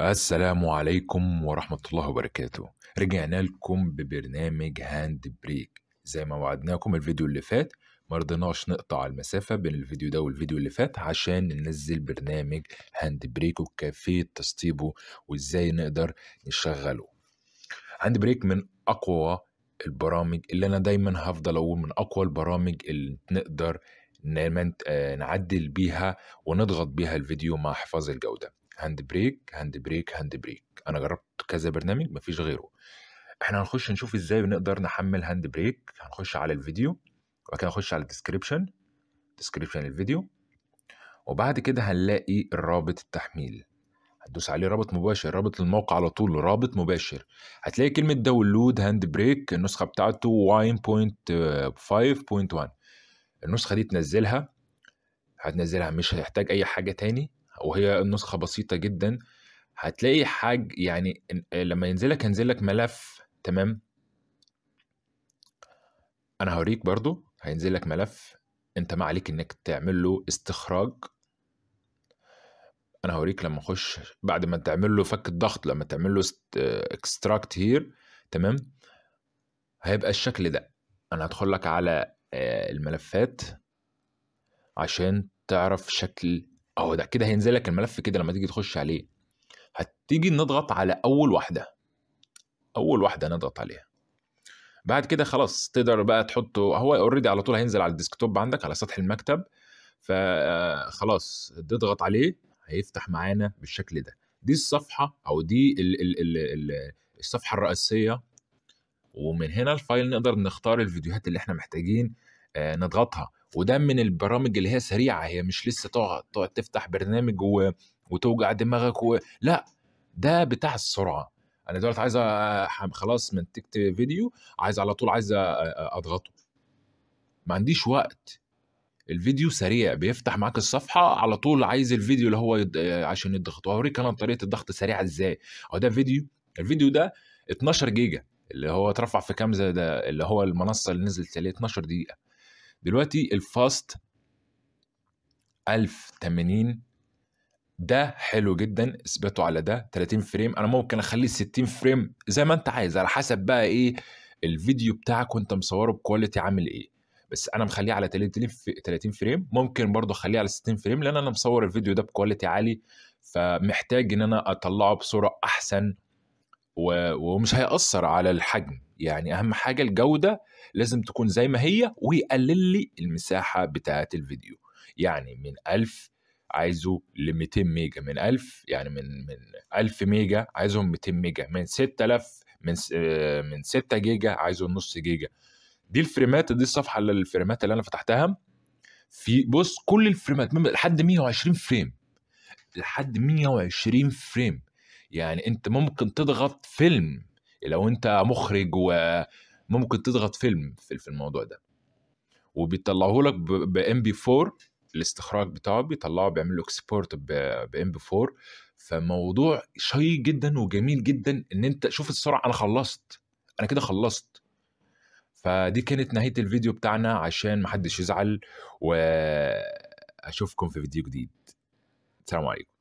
السلام عليكم ورحمة الله وبركاته رجعنا لكم ببرنامج هاند بريك زي ما وعدناكم الفيديو اللي فات مرضناش نقطع المسافة بين الفيديو ده والفيديو اللي فات عشان ننزل برنامج هاند بريك وكيفية تسطيبه وازاي نقدر نشغله هاند بريك من أقوى البرامج اللي أنا دايما هفضل أقول من أقوى البرامج اللي نقدر آه، نعدل بيها ونضغط بيها الفيديو مع حفاظ الجودة هاند بريك هاند بريك هاند بريك انا جربت كذا برنامج مفيش غيره احنا هنخش نشوف ازاي بنقدر نحمل هاند بريك هنخش على الفيديو وبعد كده هنخش على الديسكريبشن ديسكريبشن الفيديو وبعد كده هنلاقي الرابط التحميل هتدوس عليه رابط مباشر رابط الموقع على طول رابط مباشر هتلاقي كلمة داونلود هاند بريك النسخة بتاعته 1.5.1 آه، النسخة دي تنزلها هتنزلها مش هتحتاج أي حاجة تاني وهي النسخه بسيطه جدا هتلاقي حاج يعني لما ينزلك هينزلك ملف تمام انا هوريك برضو هينزلك ملف انت ما عليك انك تعمل له استخراج انا هوريك لما اخش بعد ما تعمل له فك الضغط لما تعمل له اكستراكت هير تمام هيبقى الشكل ده انا هدخل لك على آه، الملفات عشان تعرف شكل اهو ده كده هينزل لك الملف كده لما تيجي تخش عليه هتيجي نضغط على اول واحده اول واحده نضغط عليها بعد كده خلاص تقدر بقى تحطه هو اوريدي على طول هينزل على الديسكتوب عندك على سطح المكتب فخلاص تضغط عليه هيفتح معانا بالشكل ده دي الصفحه او دي الـ الـ الـ الـ الصفحه الرئيسيه ومن هنا الفايل نقدر نختار الفيديوهات اللي احنا محتاجين آه، نضغطها وده من البرامج اللي هي سريعه هي مش لسه تقعد تقعد تفتح برنامج و... وتوجع دماغك و... لا ده بتاع السرعه انا دلوقتي عايز خلاص منتجت فيديو عايز على طول عايز اضغطه ما عنديش وقت الفيديو سريع بيفتح معاك الصفحه على طول عايز الفيديو اللي هو يد... عشان يضغط وهوريك انا طريقه الضغط سريعه ازاي هو ده فيديو الفيديو ده 12 جيجا اللي هو اترفع في كام ده اللي هو المنصه اللي نزلت عليه 12 دقيقه دلوقتي الفاست 1080 ده حلو جدا اثبته على ده 30 فريم انا ممكن اخليه 60 فريم زي ما انت عايز على حسب بقى ايه الفيديو بتاعك وانت مصوره بكواليتي عامل ايه بس انا مخليه على 30 فريم ممكن برضه اخليه على 60 فريم لان انا مصور الفيديو ده بكواليتي عالي فمحتاج ان انا اطلعه بصوره احسن و... ومش هيأثر على الحجم يعني اهم حاجه الجوده لازم تكون زي ما هي ويقلل لي المساحه بتاعه الفيديو يعني من 1000 عايزه ل 200 ميجا من 1000 يعني من من 1000 ميجا عايزهم 200 ميجا من 6000 من آه، من 6 جيجا عايزه نص جيجا دي الفريمات دي الصفحه اللي الفريمات اللي انا فتحتها في بص كل الفريمات لحد 120 فريم لحد 120 فريم يعني انت ممكن تضغط فيلم لو انت مخرج وممكن تضغط فيلم في الموضوع ده وبيطلعه لك بام بي 4 الاستخراج بتاعه بيطلعه بيعمل له اكسبورت بام بي 4 فموضوع شيق جدا وجميل جدا ان انت شوف السرعه انا خلصت انا كده خلصت فدي كانت نهايه الفيديو بتاعنا عشان محدش يزعل واشوفكم في فيديو جديد السلام عليكم